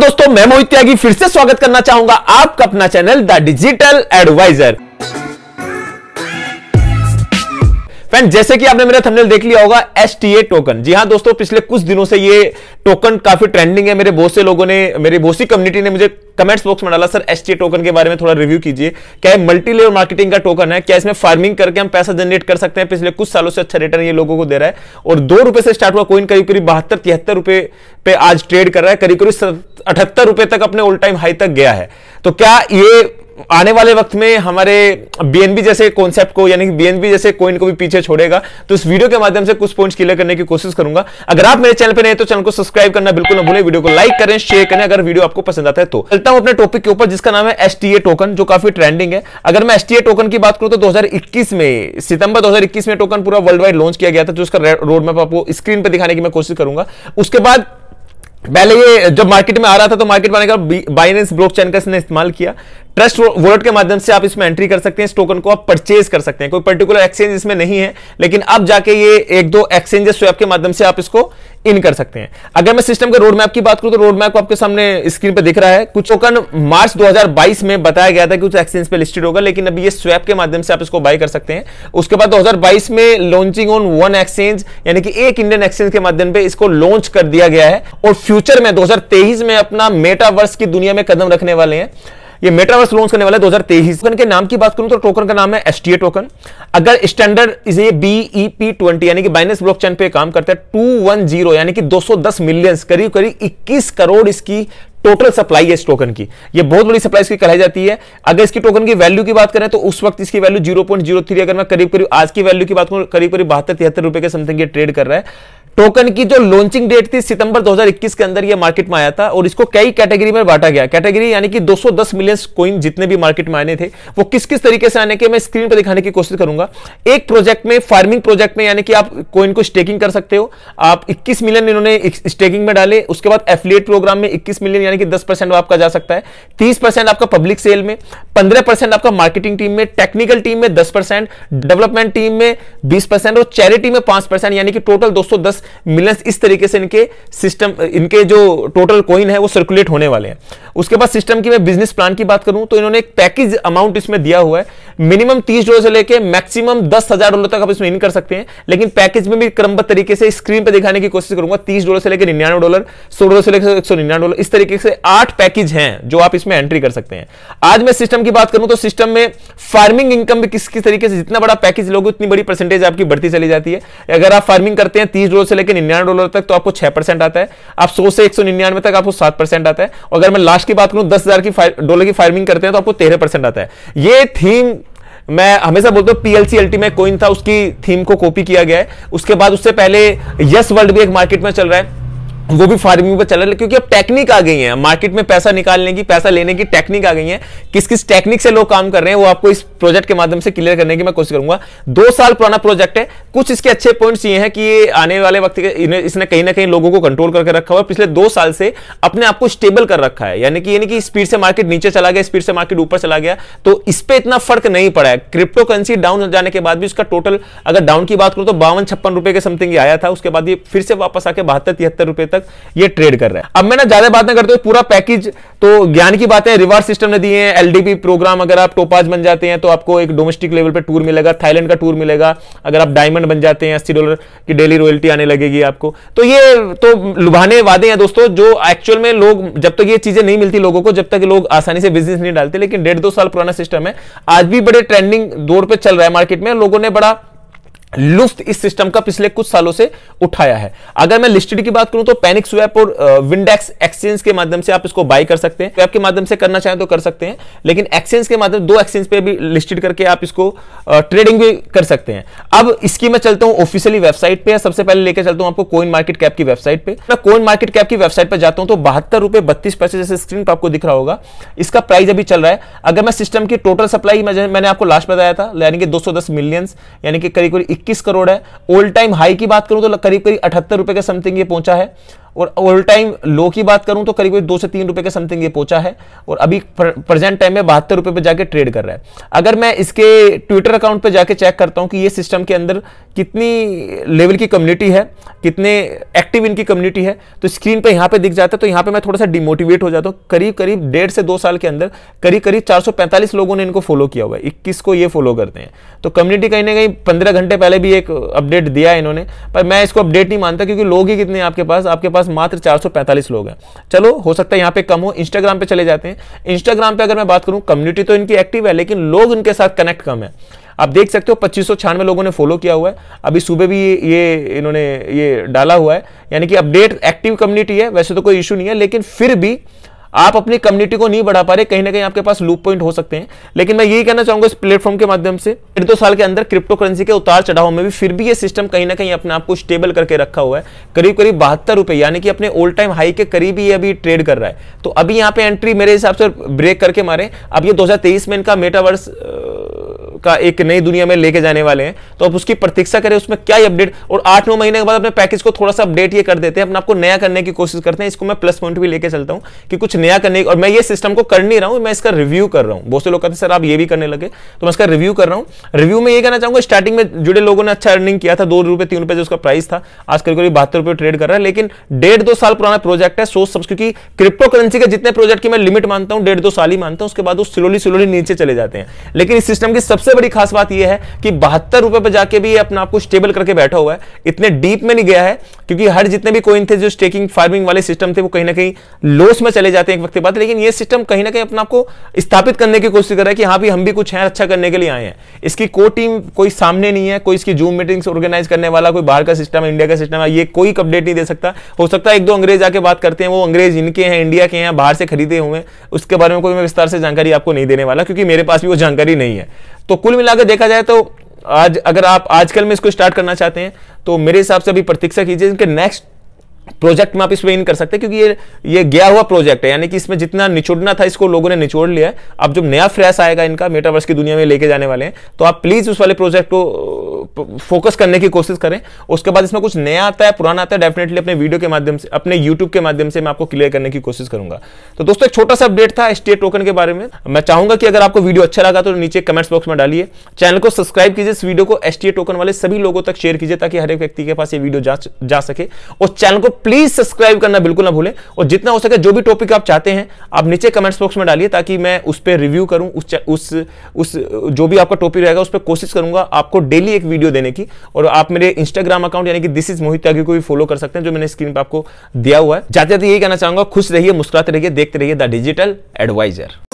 दोस्तों मैं मोहित त्यागी फिर से स्वागत करना चाहूंगा आपका अपना channel the digital advisor friend जैसे कि आपने मेरा थंबनेल देख लिया होगा एस टोकन जी हाँ दोस्तों पिछले कुछ दिनों से ये टोकन काफी ट्रेंडिंग है मेरे बहुत से लोगों ने मेरी बहुत सी कम्युनिटी ने मुझे कमेंट्स बॉक्स में डाला सर एस टोकन के बारे में थोड़ा रिव्यू कीजिए क्या मल्टी लेवल मार्केटिंग का टोकन है क्या इसमें फार्मिंग करके हम पैसा जनरेट कर सकते हैं पिछले कुछ सालों से अच्छा रिटर्न ये लोगों को दे रहा है और दो रुपए से स्टार्ट हुआ कोइन करीब करीब बहत्तर तिहत्तर रुपए पे आज ट्रेड कर रहा है करीब करीब अठहत्तर रुपए तक अपने ऑल टाइम हाई तक गया है तो क्या ये आने वाले वक्त में हमारे बीएनबी जैसे कॉन्सेप्ट को यानी कि बीएनबी जैसे कोइन को भी पीछे छोड़ेगा तो इस वीडियो के माध्यम से कुछ पॉइंट्स क्लियर करने की कोशिश करूंगा अगर आप मेरे चैनल पर नहीं तो चैनल को सब्सक्राइब करना बिल्कुल ना भूलें वीडियो को लाइक करें शेयर करें अगर वीडियो आपको पसंद आता है तो चलता हूं अपने टॉपिक के ऊपर जिसका नाम है एस टोकन जो काफी ट्रेंडिंग है अगर मैं एस टोकन की बात करूं तो दो में सितंबर दो में टोकन पूरा वर्ल्ड वाइड लॉन्च किया गया था जो उसका रोड मैप आपको स्क्रीन पर दिखाने की मैं कोशिश करूंगा उसके बाद पहले ये जब मार्केट में आ रहा था तो मार्केट में आने का बाइनेंस ब्लॉकचेन का इसने इस्तेमाल किया ट्रस्ट वॉलेट के माध्यम से आप इसमें एंट्री कर सकते हैं इस टोकन को आप परचेज कर सकते हैं कोई पर्टिकुलर एक्सचेंज इसमें नहीं है लेकिन अब जाके ये एक दो एक्सचेंजेस स्वैप के माध्यम से आप इसको इन कर सकते हैं अगर मैं सिस्टम के रोड मैप की बात करूं तो रोड मैप आपके सामने स्क्रीन पर दिख रहा है कुछ टोकन मार्च 2022 में बताया गया था कि कुछ एक्सचेंज पे लिस्टेड होगा लेकिन अभी ये स्वैप के माध्यम से आप इसको बाय कर सकते हैं उसके बाद 2022 में लॉन्चिंग ऑन वन एक्सचेंज यानी कि एक इंडियन एक्सचेंज के माध्यम पर इसको लॉन्च कर दिया गया है और फ्यूचर में दो में अपना मेटावर्स की दुनिया में कदम रखने वाले हैं ये मेटावर्स लॉन्च करने वाला है 2023 टोकन के नाम की बात करूं तो टोकन का नाम है एस टोकन अगर स्टैंडर्ड इसे बीई पी ट्वेंटी यानी कि बाइनेंस ब्लॉकचेन पे काम करता है 210 यानी कि 210 मिलियन करीब करीब 21 करोड़ इसकी टोटल सप्लाई है इस टोकन की ये बहुत बड़ी सप्लाई इसकी कराई जाती है अगर इसकी टोकन की वैल्यू की बात करें तो उस वक्त इसकी value zero point zero three अगर मैं करीब करीब आज की वैल्यू की बात करूं करीब करीब बहत्तर तिहत्तर रुपए के समथिंग ये ट्रेड कर रहा है टोकन की जो लॉन्चिंग डेट थी सितंबर 2021 के अंदर ये मार्केट में आया था और इसको कई कैटेगरी में बांटा गया कैटेगरी यानी कि 210 मिलियन कोइन जितने भी मार्केट में आने थे वो किस किस तरीके से आने के मैं स्क्रीन पर दिखाने की कोशिश करूंगा एक प्रोजेक्ट में फार्मिंग प्रोजेक्ट में यानी कि आप कोइन को स्टेकिंग कर सकते हो आप इक्कीस मिलियन इन्होंने स्टेकिंग में डाले उसके बाद एफिलियट प्रोग्राम में इक्कीस मिलियन यानी कि दस आपका जा सकता है तीस आपका पब्लिक सेल में पंद्रह आपका मार्केटिंग टीम में टेक्निकल टीम में दस डेवलपमेंट टीम में बीस और चैरिटी में पांच यानी कि टोटल दो मिलियंस इस तरीके से इनके सिस्टम इनके जो टोटल कॉइन है वो सर्कुलेट होने वाले हैं उसके बाद सिस्टम की मैं बिजनेस प्लान की बात करूं तो इन्होंने एक पैकेज अमाउंट इसमें दिया हुआ है मिनिमम तीस डॉलर से लेकर मैक्सिमम दस हजार डॉलर तक आप इसमें इन कर सकते हैं लेकिन पैकेज में भी क्रमबद्ध तरीके से स्क्रीन पर दिखाने की कोशिश करूंगा तीस डॉलर से लेकर निन्यानवे डॉलर सौ डॉलर से लेकर एक डॉलर इस तरीके से आठ पैकेज हैं जो आप इसमें एंट्री कर सकते हैं आज मैं सिस्टम की बात करूं तो सिस्टम में फार्मिंग इनकम भी किस किस तरीके से जितना बड़ा पैकेज लोग उतनी बड़ी परसेंटेज आपकी बढ़ती चली जाती है अगर आप फार्मिंग करते हैं तीस डॉलर से लेकर निन्यानवे डॉलर तक तो आपको छह परसेंट आता है आप सौ से एक सौ निन्यानवे तक आपको सात परसेंट आता है अगर मैं लास्ट की बात करूं दस हजार की डॉलर की फार्मिंग करते हैं तो आपको तेरह परसेंट आता है ये थीम मैं हमेशा बोलता हूँ पीएलसी में कोइन था उसकी थीम को कॉपी किया गया है उसके बाद उससे पहले यस वर्ल्ड भी एक मार्केट में चल रहा है वो भी फार्मिंग पर चल रहा है क्योंकि अब टेक्निक आ गई है मार्केट में पैसा निकालने की पैसा लेने की टेक्निक आ गई है किस किस टेक्निक से लोग काम कर रहे हैं वो आपको इस प्रोजेक्ट के माध्यम से क्लियर करने की मैं कोशिश करूंगा दो साल पुराना प्रोजेक्ट है कुछ इसके अच्छे पॉइंट्स ये हैं कि ये आने वाले वक्त इसने कहीं ना कहीं लोगों को कंट्रोल करके रखा हुआ पिछले दो साल से अपने आप को स्टेबल कर रखा है यानी कि यानी कि स्पीड से मार्केट नीचे चला गया स्पीड से मार्केट ऊपर चला गया तो इस पर इतना फर्क नहीं पड़ा है क्रिप्टो करेंसी डाउन जाने के बाद भी उसका टोटल अगर डाउन की बात करूँ तो बावन छप्पन रुपए के समथिंग आया था उसके बाद ये फिर से वापस आके बहत्तर तिहत्तर रुपए तक तक ये ट्रेड कर रहा है अब मैं ना ज्यादा बात ना करते हुए पूरा पैकेज तो ज्ञान की बातें रिवार्ड सिस्टम ने दिए हैं एलडीपी प्रोग्राम अगर आप टोपाज बन जाते हैं तो आपको एक डोमेस्टिक लेवल पर टूर मिलेगा थाईलैंड का टूर मिलेगा अगर आप डायमंड बन जाते हैं अस्सी डॉलर की डेली रॉयल्टी आने लगेगी आपको तो ये तो लुभाने वादे हैं दोस्तों जो एक्चुअल में लोग जब तक ये चीजें नहीं मिलती लोगों को जब तक लोग आसानी से बिजनेस नहीं डालते लेकिन डेढ़ दो साल पुराना सिस्टम है आज भी बड़े ट्रेंडिंग दौर पर चल रहा है मार्केट में लोगों ने बड़ा लुफ्त इस सिस्टम का पिछले कुछ सालों से उठाया है अगर मैं लिस्टेड की बात करूं तो पैनिक स्वैप और विंडेक्स एक्सचेंज के माध्यम से आप इसको बाय कर सकते हैं स्वैप के माध्यम से करना चाहें तो कर सकते हैं लेकिन एक्सचेंज के माध्यम दो एक्सचेंज पे भी लिस्टेड करके आप इसको ट्रेडिंग भी कर सकते हैं अब इसकी मैं चलता हूं ऑफिशियली वेबसाइट पर सबसे पहले लेकर चलता हूं आपको कोइन मार्केट कैप की वेबसाइट पर मैं कोइन मार्केट कैप की वेबसाइट पर जाता हूं तो बहत्तर रुपए बत्तीस पैसे जैसे स्क्रीन पर आपको दिख रहा होगा इसका प्राइस अभी चल रहा है अगर मैं सिस्टम की टोटल सप्लाई मैंने आपको लास्ट बताया था यानी कि दो सौ दस मिलियंस यानी कि करीब करीब इक्कीस करोड़ है ओल्ड टाइम हाई की बात करूं तो करीब करीब अठहत्तर रुपए के समथिंग ये पहुंचा है और ऑल टाइम लो की बात करूं तो करीब दो से तीन रुपए के समथिंग ये पहुंचा है और अभी प्रेजेंट टाइम में बहत्तर रुपए पर जाके ट्रेड कर रहा है अगर मैं इसके ट्विटर अकाउंट पर जाके चेक करता हूं कि ये सिस्टम के अंदर कितनी लेवल की कम्युनिटी है कितने एक्टिव इनकी कम्युनिटी है तो स्क्रीन पर यहाँ पर दिख जाता है तो यहाँ पर मैं थोड़ा सा डिमोटिवेट हो जाता हूँ करीब करीब डेढ़ से दो साल के अंदर करीब करीब चार लोगों ने इनको फॉलो किया हुआ है इक्कीस को ये फॉलो करते हैं तो कम्युनिटी कहीं ना कहीं पंद्रह घंटे पहले भी एक अपडेट दिया है इन्होंने पर मैं इसको अपडेट नहीं मानता क्योंकि लोग ही कितने आपके पास आपके पास पास मात्र 445 लोग हैं चलो हो सकता है यहाँ पे कम हो इंस्टाग्राम पे चले जाते हैं इंस्टाग्राम पे अगर मैं बात करूँ कम्युनिटी तो इनकी एक्टिव है लेकिन लोग इनके साथ कनेक्ट कम है आप देख सकते हो पच्चीस सौ लोगों ने फॉलो किया हुआ है अभी सुबह भी ये, ये इन्होंने ये डाला हुआ है यानी कि अपडेट एक्टिव कम्युनिटी है वैसे तो कोई इशू नहीं है लेकिन फिर भी आप अपनी कम्युनिटी को नहीं बढ़ा पा रहे कहीं ना कहीं आपके पास लूप पॉइंट हो सकते हैं लेकिन मैं यही कहना चाहूंगा इस प्लेटफॉर्म के माध्यम से एक दो साल के अंदर क्रिप्टो करेंसी के उतार चढ़ाव में भी फिर भी ये सिस्टम कहीं ना कहीं अपने आप को स्टेबल करके रखा हुआ है करीब करीब बहत्तर रुपए यानी कि अपने ओल्ड टाइम हाई के करीब ही अभी ट्रेड कर रहा है तो अभी यहाँ पे एंट्री मेरे हिसाब से ब्रेक करके मारे अब ये दो में इनका मेटावर्स का एक नई दुनिया में लेके जाने वाले हैं तो आप उसकी प्रतीक्षा करें उसमें क्या अपडेट और आठ नौ महीने के बाद अपने पैकेज को थोड़ा सा अपडेट ये कर देते हैं अपने आपको नया करने की कोशिश करते हैं इसको मैं प्लस पॉइंट भी लेके चलता हूँ कि कुछ नया करने और मैं ये सिस्टम को कर नहीं रहा हूं मैं इसका रिव्यू कर रहा हूं बहुत से लोग कहते हैं सर आप ये भी करने लगे तो मैं इसका रिव्यू कर रहा हूं रिव्यू में ये कहना चाहूंगा स्टार्टिंग में जुड़े लोगों ने अच्छा अर्निंग किया था दो रुपए तीन रुपए जो उसका प्राइस था आज करीब करीब बहत्तर रुपये ट्रेड कर रहा है लेकिन डेढ़ दो साल पुराना प्रोजेक्ट है सोच सब क्योंकि क्रिप्टो करेंसी के जितने प्रोजेक्ट की मैं लिमिट मानता हूं डेढ़ दो साल ही मानता हूं उसके बाद वो स्लोली स्लोली नीचे चले जाते हैं लेकिन इस सिस्टम की सबसे बड़ी खास बात यह है कि बहत्तर रुपए पर जाकर भी अपने आपको स्टेबल करके बैठा हुआ है इतने डीप में नहीं गया है क्योंकि हर जितने भी कोइन थे जो स्टेकिंग फार्मिंग वाले सिस्टम थे वो कहीं ना कहीं लोस में चले जाते लेते हैं एक वक्त के बाद लेकिन ये सिस्टम कहीं ना कहीं अपना आपको स्थापित करने की कोशिश कर रहा है कि हाँ भी हम भी कुछ हैं अच्छा करने के लिए आए हैं इसकी को टीम कोई सामने नहीं है कोई इसकी जूम मीटिंग्स ऑर्गेनाइज करने वाला कोई बाहर का सिस्टम है इंडिया का सिस्टम है ये कोई अपडेट नहीं दे सकता हो सकता है एक दो अंग्रेज आके बात करते हैं वो अंग्रेज इनके हैं इंडिया के हैं बाहर से खरीदे हुए हैं उसके बारे में कोई मैं विस्तार से जानकारी आपको नहीं देने वाला क्योंकि मेरे पास भी वो जानकारी नहीं है तो कुल मिलाकर देखा जाए तो आज अगर आप आजकल में इसको स्टार्ट करना चाहते हैं तो मेरे हिसाब से अभी प्रतीक्षा कीजिए इनके नेक्स्ट प्रोजेक्ट में आप इसमें इन कर सकते हैं क्योंकि ये ये गया हुआ प्रोजेक्ट है यानी कि इसमें जितना निचोड़ना था इसको लोगों ने निचोड़ लिया अब जब नया फ्रेश आएगा इनका मेटावर्स की दुनिया में लेके जाने वाले हैं तो आप प्लीज उस वाले प्रोजेक्ट को फोकस करने की कोशिश करें उसके बाद इसमें कुछ नया आता है पुराना आता है डेफिनेटली अपने वीडियो के माध्यम से अपने यूट्यूब के माध्यम से मैं आपको क्लियर करने की कोशिश करूंगा तो दोस्तों एक छोटा सा अपडेट था स्टेट टोकन के बारे में मैं चाहूंगा कि अगर आपको वीडियो अच्छा लगा तो नीचे कमेंट्स बॉक्स में डालिए चैनल को सब्सक्राइब कीजिए इस वीडियो को एस टोकन वाले सभी लोगों तक शेयर कीजिए ताकि हर एक व्यक्ति के पास ये वीडियो जा सके और चैनल को प्लीज सब्सक्राइब करना बिल्कुल ना भूलें और जितना हो सके जो भी टॉपिक आप चाहते हैं आप नीचे कमेंट्स बॉक्स में डालिए ताकि मैं उस पर रिव्यू करूं उस उस उस जो भी आपका टॉपिक रहेगा उस पर कोशिश करूंगा आपको डेली एक वीडियो देने की और आप मेरे इंस्टाग्राम अकाउंट यानी कि दिस इज मोहित त्यागी को भी फॉलो कर सकते हैं जो मैंने स्क्रीन पर आपको दिया हुआ है जाते जाते यही कहना चाहूंगा खुश रहिए मुस्कुराते रहिए देखते रहिए द डिजिटल एडवाइजर